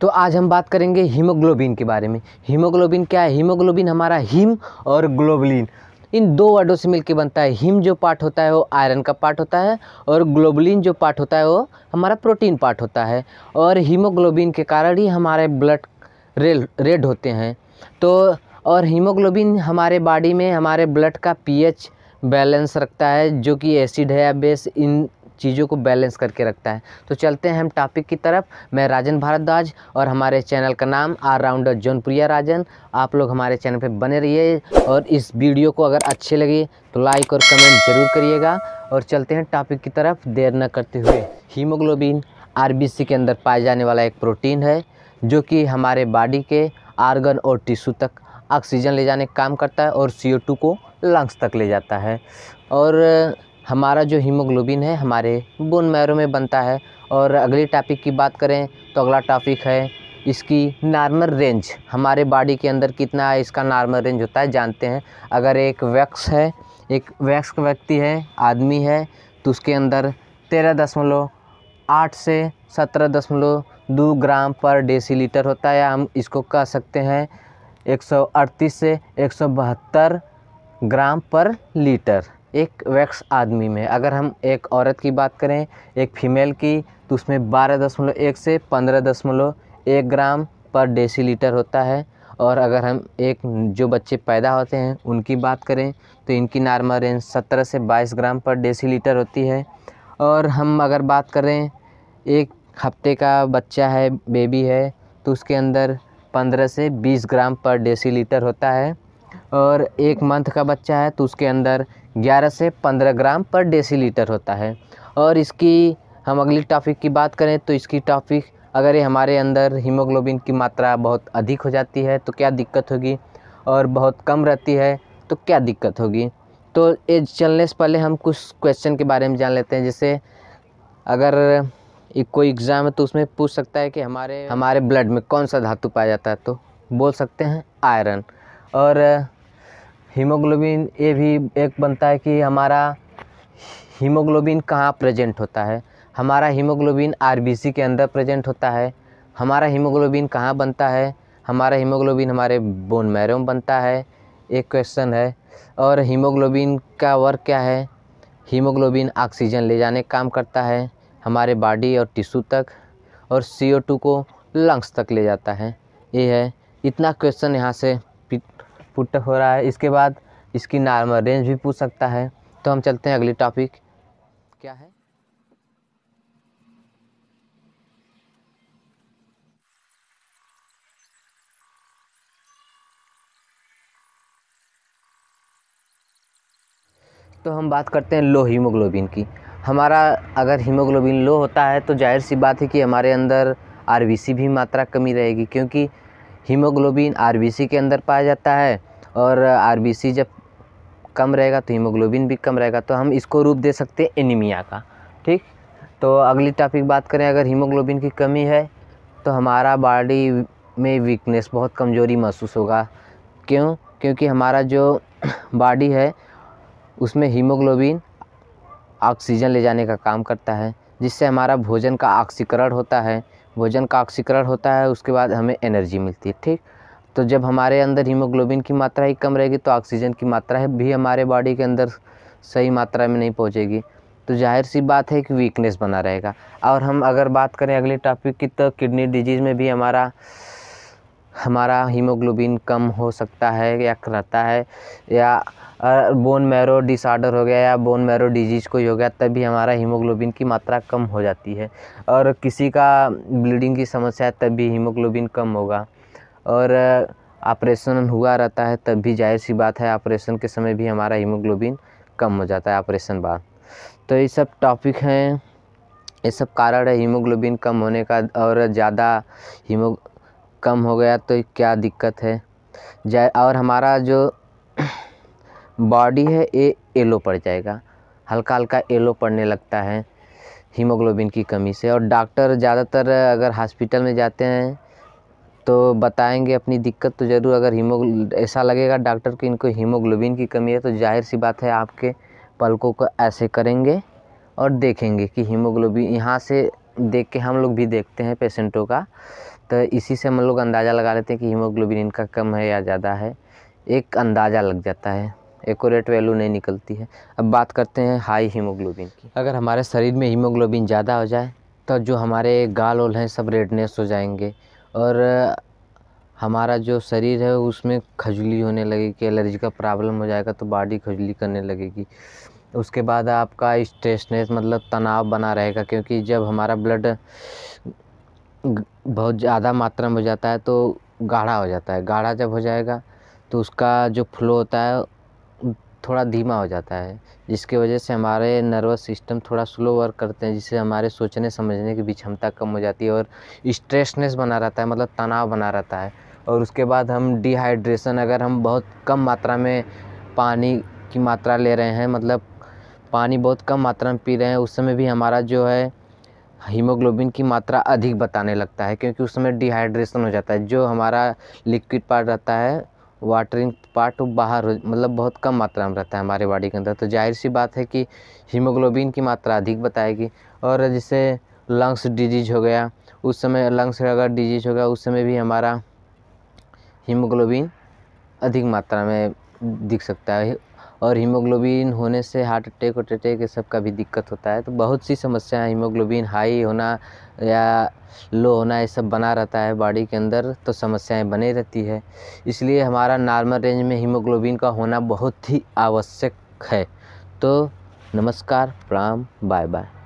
तो आज हम बात करेंगे हीमोग्लोबिन के बारे में हीमोग्लोबिन क्या है हीमोग्लोबिन हमारा हीम और ग्लोबलिन इन दो वर्डों से मिलकर बनता है हिम जो पार्ट होता है वो आयरन का पार्ट होता है और ग्लोबलिन जो पार्ट होता है वो हमारा प्रोटीन पार्ट होता है और हीमोग्लोबिन के कारण ही हमारे ब्लड रेल रेड होते हैं तो और हीमोग्लोबिन हमारे बॉडी में हमारे ब्लड का पीएच बैलेंस रखता है जो कि एसिड है या बेस इन चीज़ों को बैलेंस करके रखता है तो चलते हैं हम टॉपिक की तरफ मैं राजन भारद्वाज और हमारे चैनल का नाम आर राउंडर जौनप्रिया राजन आप लोग हमारे चैनल पर बने रहिए और इस वीडियो को अगर अच्छे लगे तो लाइक और कमेंट ज़रूर करिएगा और चलते हैं टॉपिक की तरफ देर न करते हुए हीमोग्लोबिन आर के अंदर पाए जाने वाला एक प्रोटीन है जो कि हमारे बॉडी के आर्गन और टिश्यू तक ऑक्सीजन ले जाने का काम करता है और टू को लंग्स तक ले जाता है और हमारा जो हीमोग्लोबिन है हमारे बोन मैरो में बनता है और अगले टॉपिक की बात करें तो अगला टॉपिक है इसकी नॉर्मल रेंज हमारे बॉडी के अंदर कितना है इसका नॉर्मल रेंज होता है जानते हैं अगर एक वैक्स है एक वैक्स व्यक्ति है आदमी है तो उसके अंदर तेरह दशमलव आठ से सत्रह दशमलव दो ग्राम पर डेसीलीटर होता है हम इसको कह सकते हैं एक सौ अड़तीस से एक सौ बहत्तर ग्राम पर लीटर एक वैक्स आदमी में अगर हम एक औरत की बात करें एक फ़ीमेल की तो उसमें बारह दशमलव एक से पंद्रह दशमलव एक ग्राम पर डेसीलीटर होता है और अगर हम एक जो बच्चे पैदा होते हैं उनकी बात करें तो इनकी नॉर्मल रेंज सत्रह से बाईस ग्राम पर डेसीलीटर होती है और हम अगर बात करें एक हफ्ते का बच्चा है बेबी है तो उसके अंदर पंद्रह से बीस ग्राम पर डेसीलीटर होता है और एक मंथ का बच्चा है तो उसके अंदर 11 से 15 ग्राम पर डेसीलीटर होता है और इसकी हम अगली टॉपिक की बात करें तो इसकी टॉपिक अगर ये हमारे अंदर हीमोग्लोबिन की मात्रा बहुत अधिक हो जाती है तो क्या दिक्कत होगी और बहुत कम रहती है तो क्या दिक्कत होगी तो ये चलने से पहले हम कुछ क्वेश्चन के बारे में जान लेते हैं जैसे अगर एक कोई एग्ज़ाम है तो उसमें पूछ सकता है कि हमारे हमारे ब्लड में कौन सा धातु पाया जाता है तो बोल सकते हैं आयरन और हीमोग्लोबिन ये भी एक बनता है कि हमारा हीमोग्लोबिन कहाँ प्रेजेंट होता है हमारा हीमोग्लोबिन आरबीसी के अंदर प्रेजेंट होता है हमारा हीमोग्लोबिन कहाँ बनता है हमारा हीमोग्लोबिन हमारे बोन मैरो में बनता है एक क्वेश्चन है और हीमोग्लोबिन का वर्क क्या है हीमोग्लोबिन ऑक्सीजन ले जाने का काम करता है हमारे बॉडी और टिश्यू तक और सी को लंग्स तक ले जाता है ये है इतना क्वेश्चन यहाँ से पुट हो रहा है इसके बाद इसकी नॉर्मल रेंज भी पूछ सकता है तो हम चलते हैं अगली टॉपिक क्या है तो हम बात करते हैं लो हीमोग्लोबिन की हमारा अगर हीमोग्लोबिन लो होता है तो जाहिर सी बात है कि हमारे अंदर आरबीसी भी मात्रा कमी रहेगी क्योंकि हीमोग्लोबिन आरबीसी के अंदर पाया जाता है और आर जब कम रहेगा तो हीमोग्लोबिन भी कम रहेगा तो हम इसको रूप दे सकते हैं एनीमिया का ठीक तो अगली टॉपिक बात करें अगर हीमोग्लोबिन की कमी है तो हमारा बॉडी में वीकनेस बहुत कमज़ोरी महसूस होगा क्यों क्योंकि हमारा जो बॉडी है उसमें हीमोग्लोबिन ऑक्सीजन ले जाने का काम करता है जिससे हमारा भोजन का ऑक्सीकरण होता है भोजन का ऑक्सीकरण होता है उसके बाद हमें एनर्जी मिलती है ठीक तो जब हमारे अंदर हीमोग्लोबिन की मात्रा ही कम रहेगी तो ऑक्सीजन की मात्रा भी हमारे बॉडी के अंदर सही मात्रा में नहीं पहुँचेगी तो जाहिर सी बात है कि वीकनेस बना रहेगा और हम अगर बात करें अगले टॉपिक की तो किडनी डिजीज़ में भी हमारा हमारा हीमोग्लोबिन कम हो सकता है या रहता है या बोन मैरो डिसऑर्डर हो गया या बोन मैरो डिजीज़ कोई हो गया तभी हमारा हीमोग्लोबिन की मात्रा कम हो जाती है और किसी का ब्लीडिंग की समस्या है तभी हीमोग्लोबिन कम होगा और ऑपरेशन हुआ रहता है तब भी जाहिर सी बात है ऑपरेशन के समय भी हमारा हीमोग्लोबिन कम हो जाता है ऑपरेशन बाद तो ये सब टॉपिक हैं ये सब कारण है हीमोग्लोबिन कम होने का और ज़्यादा हीमो कम हो गया तो क्या दिक्कत है और हमारा जो बॉडी है ये येलो पड़ जाएगा हल्का हल्का येलो पड़ने लगता है हीमोग्लोबिन की कमी से और डॉक्टर ज़्यादातर अगर हॉस्पिटल में जाते हैं तो बताएंगे अपनी दिक्कत तो ज़रूर अगर हीमो ऐसा लगेगा डॉक्टर को इनको हीमोग्लोबिन की कमी है तो जाहिर सी बात है आपके पलकों को ऐसे करेंगे और देखेंगे कि हीमोग्लोबिन यहाँ से देख के हम लोग भी देखते हैं पेशेंटों का तो इसी से हम लोग अंदाज़ा लगा लेते हैं कि हीमोग्लोबिन इनका कम है या ज़्यादा है एक अंदाज़ा लग जाता है एकोरेट वैल्यू नहीं निकलती है अब बात करते हैं हाई हीमोग्लोबिन की अगर हमारे शरीर में हीमोग्लोबिन ज़्यादा हो जाए तो जो हमारे गाल ओल हैं सब रेडनेस हो जाएंगे और हमारा जो शरीर है उसमें खजली होने लगेगी एलर्जी का प्रॉब्लम हो जाएगा तो बॉडी खजली करने लगेगी उसके बाद आपका स्ट्रेसनेस मतलब तनाव बना रहेगा क्योंकि जब हमारा ब्लड बहुत ज़्यादा मात्रा में हो जाता है तो गाढ़ा हो जाता है गाढ़ा जब हो जाएगा तो उसका जो फ्लो होता है थोड़ा धीमा हो जाता है जिसकी वजह से हमारे नर्वस सिस्टम थोड़ा स्लो वर्क करते हैं जिससे हमारे सोचने समझने की भी क्षमता कम हो जाती है और स्ट्रेसनेस बना रहता है मतलब तनाव बना रहता है और उसके बाद हम डिहाइड्रेशन अगर हम बहुत कम मात्रा में पानी की मात्रा ले रहे हैं मतलब पानी बहुत कम मात्रा में पी रहे हैं उस समय भी हमारा जो है हीमोग्लोबिन की मात्रा अधिक बताने लगता है क्योंकि उस समय डिहाइड्रेशन हो जाता है जो हमारा लिक्विड पार्ट रहता है वाटरिंग पार्ट बाहर हो मतलब बहुत कम मात्रा में रहता है हमारे बॉडी के अंदर तो जाहिर सी बात है कि हीमोग्लोबिन की मात्रा अधिक बताएगी और जैसे लंग्स डिजीज हो गया उस समय लंग्स अगर डिजीज हो गया उस समय भी हमारा हीमोग्लोबिन अधिक मात्रा में दिख सकता है और हीमोग्लोबिन होने से हार्ट अटैक वार्ट अटैक ये सब का भी दिक्कत होता है तो बहुत सी समस्या हीमोग्लोबिन हाई होना या लो होना ये सब बना रहता है बॉडी के अंदर तो समस्याएं बने रहती है इसलिए हमारा नॉर्मल रेंज में हीमोग्लोबिन का होना बहुत ही आवश्यक है तो नमस्कार प्रणाम बाय बाय